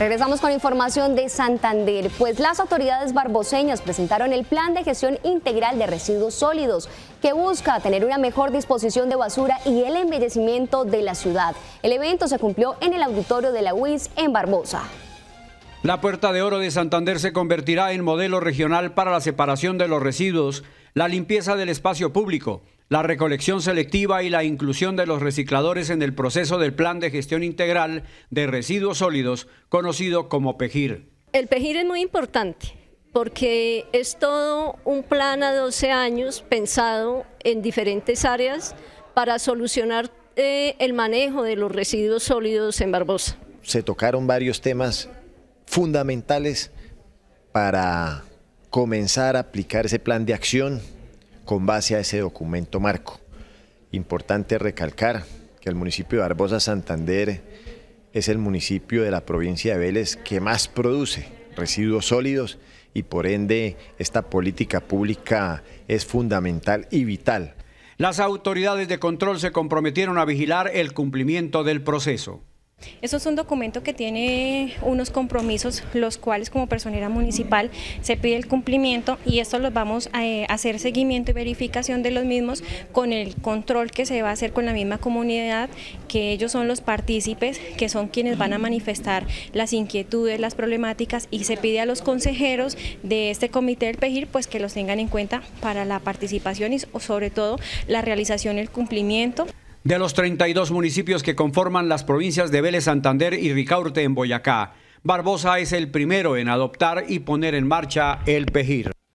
Regresamos con información de Santander, pues las autoridades barboseñas presentaron el Plan de Gestión Integral de Residuos Sólidos, que busca tener una mejor disposición de basura y el embellecimiento de la ciudad. El evento se cumplió en el auditorio de la UIS en Barbosa. La Puerta de Oro de Santander se convertirá en modelo regional para la separación de los residuos, la limpieza del espacio público, la recolección selectiva y la inclusión de los recicladores en el proceso del Plan de Gestión Integral de Residuos Sólidos, conocido como PEGIR. El PEJIR es muy importante porque es todo un plan a 12 años pensado en diferentes áreas para solucionar eh, el manejo de los residuos sólidos en Barbosa. Se tocaron varios temas fundamentales para comenzar a aplicar ese plan de acción con base a ese documento marco. Importante recalcar que el municipio de Barbosa Santander es el municipio de la provincia de Vélez que más produce residuos sólidos y por ende esta política pública es fundamental y vital. Las autoridades de control se comprometieron a vigilar el cumplimiento del proceso. Eso es un documento que tiene unos compromisos, los cuales como personera municipal se pide el cumplimiento y esto los vamos a eh, hacer seguimiento y verificación de los mismos con el control que se va a hacer con la misma comunidad, que ellos son los partícipes, que son quienes van a manifestar las inquietudes, las problemáticas y se pide a los consejeros de este comité del PEGIR pues que los tengan en cuenta para la participación y sobre todo la realización y el cumplimiento de los 32 municipios que conforman las provincias de Vélez Santander y Ricaurte en Boyacá. Barbosa es el primero en adoptar y poner en marcha el PEJIR.